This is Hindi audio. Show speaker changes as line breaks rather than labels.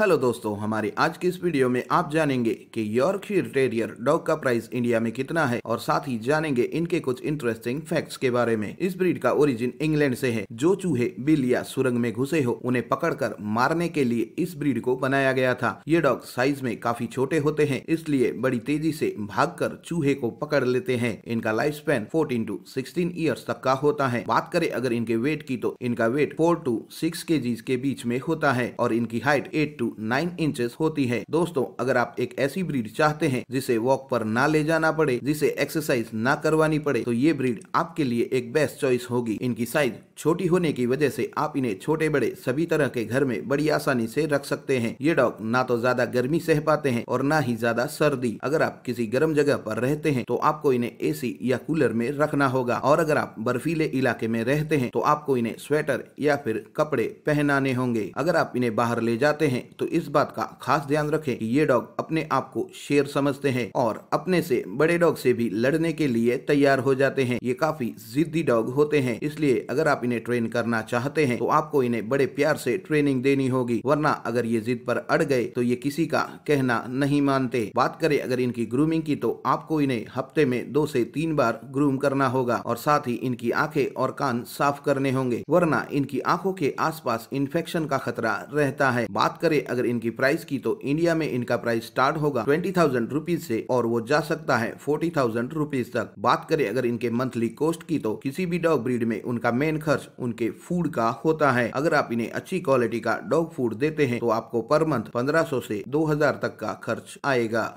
हेलो दोस्तों हमारी आज की इस वीडियो में आप जानेंगे कि यॉर्कशायर टेरियर डॉग का प्राइस इंडिया में कितना है और साथ ही जानेंगे इनके कुछ इंटरेस्टिंग फैक्ट्स के बारे में इस ब्रीड का ओरिजिन इंग्लैंड से है जो चूहे बिल या सुरंग में घुसे हो उन्हें पकड़कर मारने के लिए इस ब्रीड को बनाया गया था ये डॉग साइज में काफी छोटे होते हैं इसलिए बड़ी तेजी से भाग चूहे को पकड़ लेते हैं इनका life span fourteen to sixteen years तक का होता है बात करे अगर इनके वेट की तो इनका वेट फोर टू सिक्स के के बीच में होता है और इनकी height eight to nine inches होती है दोस्तों अगर आप एक ऐसी ब्रीड चाहते हैं जिसे वॉक पर ना ले जाना पड़े जिसे एक्सरसाइज ना करवानी पड़े तो ये ब्रीड आपके लिए एक बेस्ट चॉइस होगी इनकी साइज छोटी होने की वजह से आप इन्हें छोटे बड़े सभी तरह के घर में बड़ी आसानी से रख सकते हैं ये डॉग ना तो ज्यादा गर्मी सह पाते हैं और ना ही ज्यादा सर्दी अगर आप किसी गर्म जगह पर रहते हैं तो आपको इन्हें एसी या कूलर में रखना होगा और अगर आप बर्फीले इलाके में रहते हैं तो आपको इन्हें स्वेटर या फिर कपड़े पहनाने होंगे अगर आप इन्हें बाहर ले जाते हैं तो इस बात का खास ध्यान रखें कि ये डॉग अपने आप को शेर समझते हैं और अपने से बड़े डॉग से भी लड़ने के लिए तैयार हो जाते हैं ये काफी जिद्दी डॉग होते हैं इसलिए अगर आप इन्हें इन्हें ट्रेन करना चाहते हैं तो आपको इन्हें बड़े प्यार से ट्रेनिंग देनी होगी वरना अगर ये जिद पर अड़ गए तो ये किसी का कहना नहीं मानते बात करें अगर इनकी ग्रूमिंग की तो आपको इन्हें हफ्ते में दो से तीन बार ग्रूम करना होगा और साथ ही इनकी आंखें और कान साफ करने होंगे वरना इनकी आंखों के आसपास इन्फेक्शन का खतरा रहता है बात करें अगर इनकी प्राइस की तो इंडिया में इनका प्राइस स्टार्ट होगा ट्वेंटी थाउजेंड रुपीज ऐसी और वो जा सकता है फोर्टी थाउजेंड रुपीज तक बात करें अगर इनके मंथली कॉस्ट की तो किसी भी डॉग ब्रीड में उनका मेन खर्च खर्च उनके फूड का होता है अगर आप इन्हें अच्छी क्वालिटी का डॉग फूड देते हैं तो आपको पर मंथ 1500 से 2000 तक का खर्च आएगा